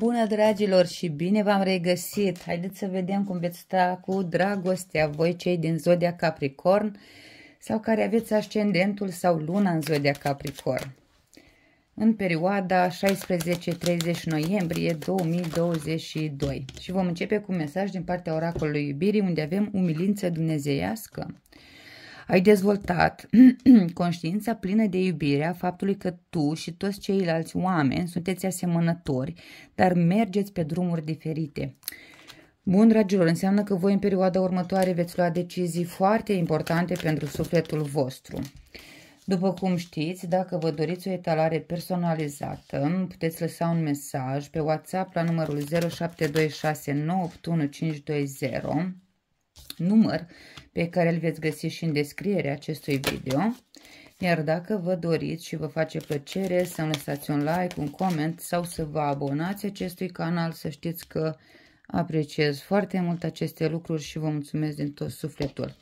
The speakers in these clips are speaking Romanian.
Bună dragilor și bine v-am regăsit! Haideți să vedem cum veți sta cu dragostea voi cei din Zodia Capricorn sau care aveți ascendentul sau luna în Zodia Capricorn în perioada 16-30 noiembrie 2022. Și vom începe cu un mesaj din partea oracolului iubirii unde avem umilință dumnezeiască. Ai dezvoltat conștiința plină de iubire a faptului că tu și toți ceilalți oameni sunteți asemănători, dar mergeți pe drumuri diferite. Bun, dragilor, înseamnă că voi în perioada următoare veți lua decizii foarte importante pentru sufletul vostru. După cum știți, dacă vă doriți o etalare personalizată, puteți lăsa un mesaj pe WhatsApp la numărul 0726981520, număr pe care îl veți găsi și în descrierea acestui video. Iar dacă vă doriți și vă face plăcere să lăsați un like, un coment sau să vă abonați acestui canal, să știți că apreciez foarte mult aceste lucruri și vă mulțumesc din tot sufletul.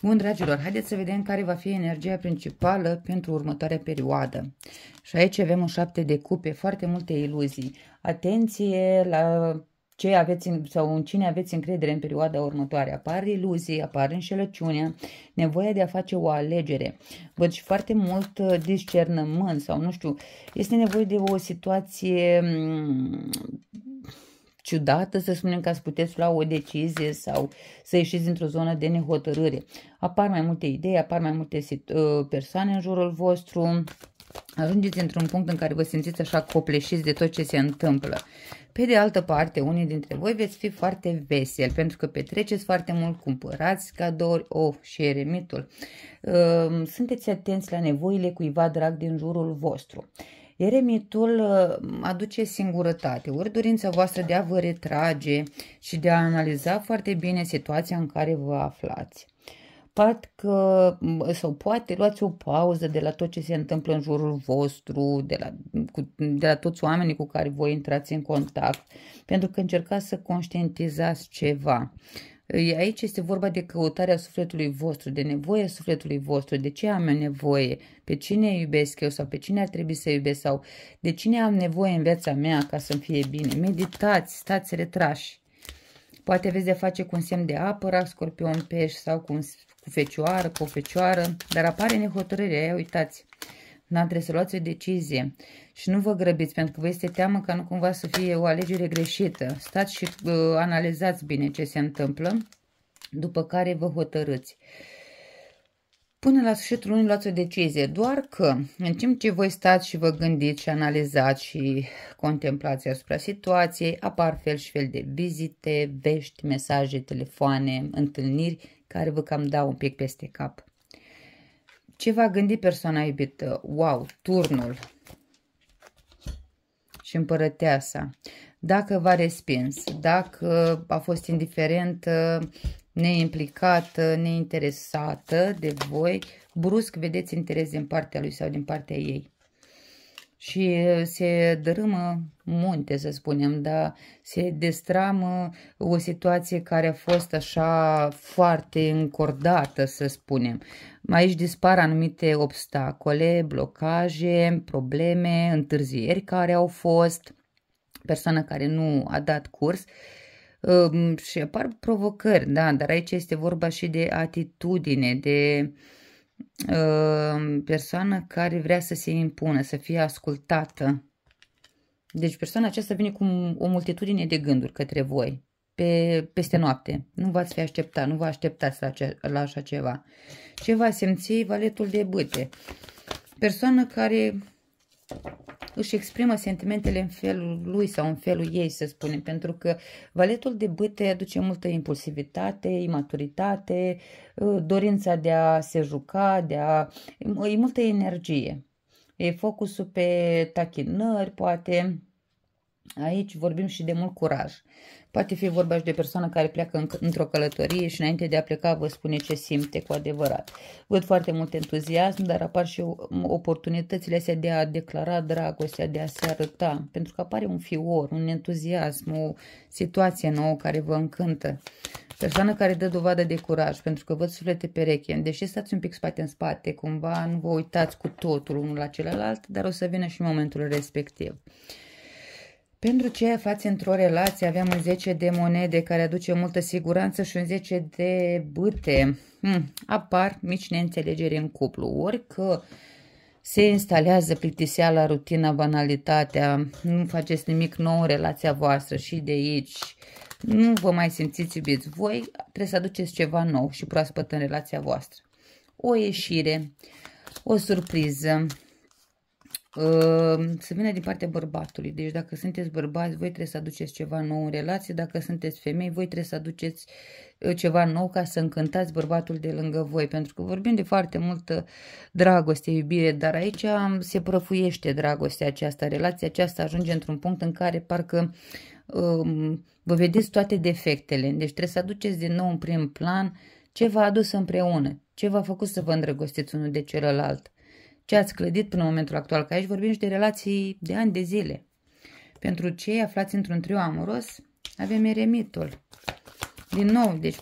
Bun, dragilor, haideți să vedem care va fi energia principală pentru următoarea perioadă. Și aici avem un șapte de cupe, foarte multe iluzii. Atenție la ce aveți în, sau în cine aveți încredere în perioada următoare. Apar iluzii, apar înșelăciunea, nevoia de a face o alegere. Văd și foarte mult uh, discernământ sau nu știu, este nevoie de o situație mm, ciudată, să spunem, ca să puteți lua o decizie sau să ieșiți dintr-o zonă de nehotărâre. Apar mai multe idei, apar mai multe uh, persoane în jurul vostru, ajungeți într-un punct în care vă simțiți așa copleșiți de tot ce se întâmplă. Pe de altă parte, unii dintre voi veți fi foarte veseli, pentru că petreceți foarte mult, cumpărați cadouri, oh, și eremitul. Ehm, sunteți atenți la nevoile cuiva drag din jurul vostru. Eremitul ehm, aduce singurătate, ori dorința voastră de a vă retrage și de a analiza foarte bine situația în care vă aflați sfat că sau poate luați o pauză de la tot ce se întâmplă în jurul vostru, de la, cu, de la toți oamenii cu care voi intrați în contact, pentru că încercați să conștientizați ceva. Aici este vorba de căutarea sufletului vostru, de nevoie sufletului vostru, de ce am nevoie, pe cine iubesc eu sau pe cine ar trebui să iubesc sau de cine am nevoie în viața mea ca să-mi fie bine. Meditați, stați retrași. Poate aveți de face cu un semn de apă, scorpion, pești sau cu un fecioară, cu o fecioară, dar apare nehotărârea, aia, uitați. N-a trebuie să luați o decizie și nu vă grăbiți pentru că vă este teamă ca nu cumva să fie o alegere greșită. Stați și uh, analizați bine ce se întâmplă, după care vă hotărâți. Până la sfârșitul lunii luați o decizie, doar că în timp ce voi stați și vă gândiți și analizați și contemplați asupra situației, apar fel și fel de vizite, vești, mesaje, telefoane, întâlniri care vă cam dau un pic peste cap. Ce va gândi persoana iubită? Wow, turnul și împărăteasa. Dacă v-a respins, dacă a fost indiferentă, neimplicată, neinteresată de voi, brusc vedeți interes din partea lui sau din partea ei și uh, se dărâmă munte, să spunem, dar se destramă o situație care a fost așa foarte încordată, să spunem. Aici dispar anumite obstacole, blocaje, probleme, întârzieri care au fost, persoana care nu a dat curs um, și apar provocări, da, dar aici este vorba și de atitudine, de uh, Ehm, persoană care vrea să se impună, să fie ascultată. Deci persoana aceasta vine cu o multitudine de gânduri către voi pe, peste noapte. Nu v-ați fi așteptat, nu vă așteptați la, ce, la așa ceva. Ce va simți valetul de bâte? Persoană care își exprimă sentimentele în felul lui sau în felul ei, să spunem, pentru că valetul de bâte aduce multă impulsivitate, imaturitate, ă, dorința de a se juca, de a... e multă energie. E focusul pe tachinări, poate, Aici vorbim și de mult curaj. Poate fi vorba și de o persoană care pleacă într-o călătorie și înainte de a pleca vă spune ce simte cu adevărat. Văd foarte mult entuziasm, dar apar și oportunitățile astea de a declara dragostea, de a se arăta. Pentru că apare un fior, un entuziasm, o situație nouă care vă încântă. Persoană care dă dovadă de curaj, pentru că văd suflete pereche. Deși stați un pic spate în spate, cumva nu vă uitați cu totul unul la celălalt, dar o să vină și momentul respectiv. Pentru ce faci într-o relație, aveam un 10 de monede care aduce multă siguranță și un 10 de bâte. Hmm, apar mici neînțelegeri în cuplu. orică se instalează plictiseala, rutina, banalitatea, nu faceți nimic nou în relația voastră și de aici nu vă mai simțiți iubiți voi, trebuie să aduceți ceva nou și proaspăt în relația voastră. O ieșire, o surpriză, Ehm, să vină din partea bărbatului. Deci dacă sunteți bărbați, voi trebuie să aduceți ceva nou în relație, dacă sunteți femei, voi trebuie să aduceți eh, ceva nou ca să încântați bărbatul de lângă voi, pentru că vorbim de foarte multă dragoste, iubire, dar aici mm, se prăfuiește dragostea aceasta, relația aceasta ajunge într-un punct în care parcă um, vă vedeți toate defectele, deci trebuie să aduceți din nou în prim plan ce v-a adus împreună, ce v-a făcut să vă îndrăgostiți unul de celălalt ce ați clădit până în momentul actual, că aici vorbim și de relații de ani de zile. Pentru cei aflați într-un trio amoros, avem eremitul. Din nou, deci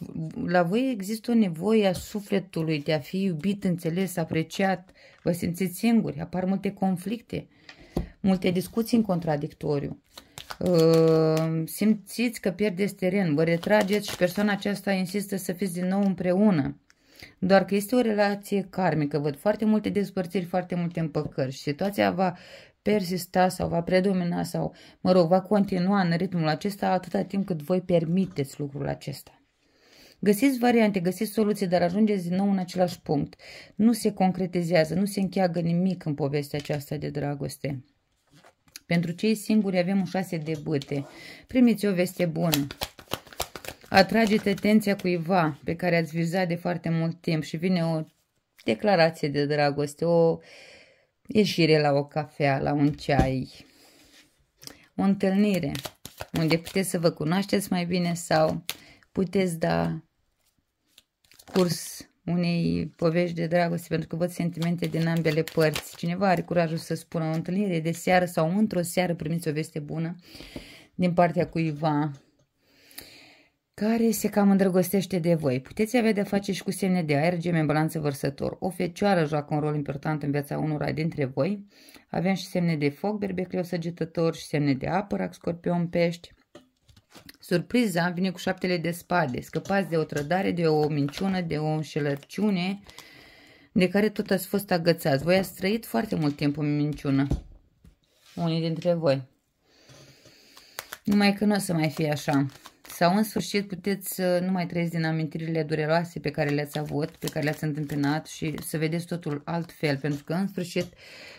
la voi există o nevoie a sufletului de a fi iubit, înțeles, apreciat, vă simțiți singuri, apar multe conflicte, multe discuții în contradictoriu. Uh, simțiți că pierdeți teren, vă retrageți și persoana aceasta insistă să fiți din nou împreună. Doar că este o relație karmică, văd foarte multe despărțiri, foarte multe împăcări și situația va persista sau va predomina sau, mă rog, va continua în ritmul acesta atâta timp cât voi permiteți lucrul acesta. Găsiți variante, găsiți soluții, dar ajungeți din nou în același punct. Nu se concretizează, nu se încheagă nimic în povestea aceasta de dragoste. Pentru cei singuri avem un șase de bâte. Primiți o veste bună. Atrageți atenția cuiva pe care ați vizat de foarte mult timp și vine o declarație de dragoste, o ieșire la o cafea, la un ceai, o întâlnire unde puteți să vă cunoașteți mai bine sau puteți da curs unei povești de dragoste, pentru că văd sentimente din ambele părți. Cineva are curajul să spună o întâlnire de seară sau într-o seară primiți o veste bună din partea cuiva care se cam îndrăgostește de voi. Puteți avea de face și cu semne de aer, gemembranță, vărsător. O fecioară joacă un rol important în viața unora dintre voi. Avem și semne de foc, berbecleu, săgetător și semne de apă, rac, scorpion, pești. Surpriza vine cu șaptele de spade. Scăpați de o trădare, de o minciună, de o înșelăciune de care tot ați fost agățați. Voi ați trăit foarte mult timp în minciună. Unii dintre voi. Numai că nu o să mai fie așa sau în sfârșit puteți să uh, nu mai trăiți din amintirile dureroase pe care le-ați avut, pe care le-ați întâmpinat și să vedeți totul altfel, pentru că în sfârșit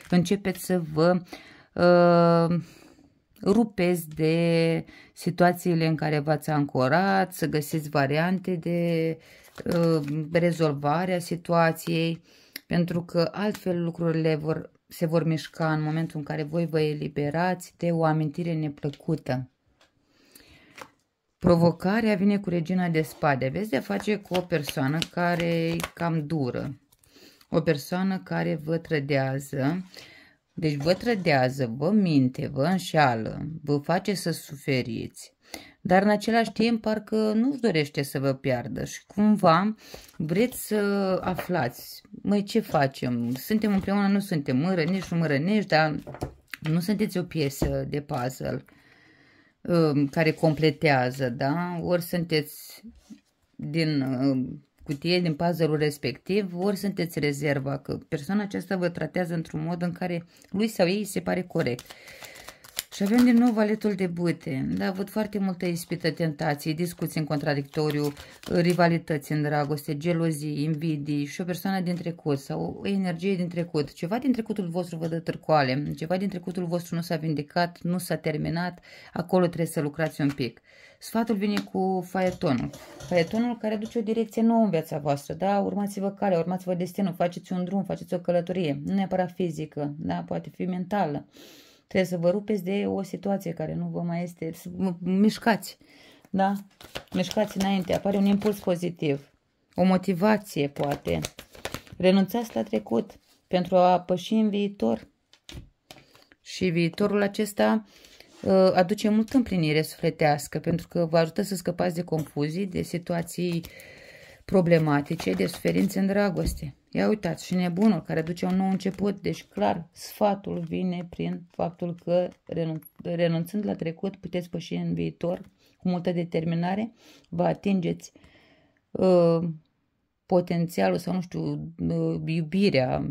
începeți să vă uh, rupeți de situațiile în care v-ați ancorat, să găsiți variante de uh, rezolvare a situației, pentru că altfel lucrurile vor, se vor mișca în momentul în care voi vă eliberați de o amintire neplăcută. Provocarea vine cu regina de spade. Vezi de face cu o persoană care e cam dură. O persoană care vă trădează. Deci vă trădează, vă minte, vă înșeală, vă face să suferiți. Dar în același timp parcă nu-și dorește să vă piardă și cumva vreți să aflați. Măi, ce facem? Suntem împreună, nu suntem mărănești, nu mărănești, dar nu sunteți o piesă de puzzle. Um, care completează, da? Ori sunteți din um, cutie, din puzzle respectiv, ori sunteți rezerva, că persoana aceasta vă tratează într-un mod în care lui sau ei se pare corect. Și avem din nou valetul de bute. Da, văd foarte multă ispită, tentații, discuții în contradictoriu, rivalități în dragoste, gelozii, invidii și o persoană din trecut sau o energie din trecut. Ceva din trecutul vostru vă dă târcoale, ceva din trecutul vostru nu s-a vindecat, nu s-a terminat, acolo trebuie să lucrați un pic. Sfatul vine cu faetonul. Faetonul care duce o direcție nouă în viața voastră, da? Urmați-vă calea, urmați-vă destinul, faceți un drum, faceți o călătorie, nu neapărat fizică, da? Poate fi mentală. Uh, Trebuie să vă rupeți de o situație care nu vă mai este. Mișcați, da? Mișcați înainte, apare un impuls pozitiv, o motivație, poate. Renunțați la trecut pentru a păși în viitor. Și viitorul acesta uh, aduce multă împlinire sufletească, pentru că vă ajută să scăpați de confuzii, de situații uh, problematice de suferințe în dragoste. Ia uitați, și nebunul care duce un nou început, deci clar, sfatul vine prin faptul că renunțând la trecut puteți păși în viitor cu multă determinare, vă atingeți uh, potențialul sau, nu știu, uh, iubirea,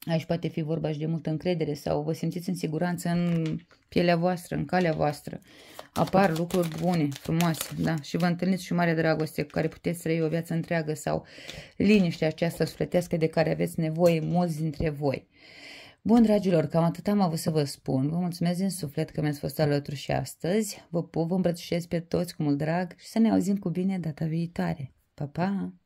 aici poate fi vorba și de multă încredere sau vă simțiți în siguranță în pielea voastră, în calea voastră. Uh, apar lucruri bune, frumoase, da? Și vă întâlniți și mare dragoste cu care puteți trăi o viață întreagă sau liniștea aceasta sufletească de care aveți nevoie mulți dintre voi. Bun, dragilor, cam atât am avut să vă spun. Vă mulțumesc din suflet că mi-ați fost alături și astăzi. Vă pup, vă îmbrățișez pe toți cu mult drag și să ne auzim cu bine data viitoare. Pa, pa!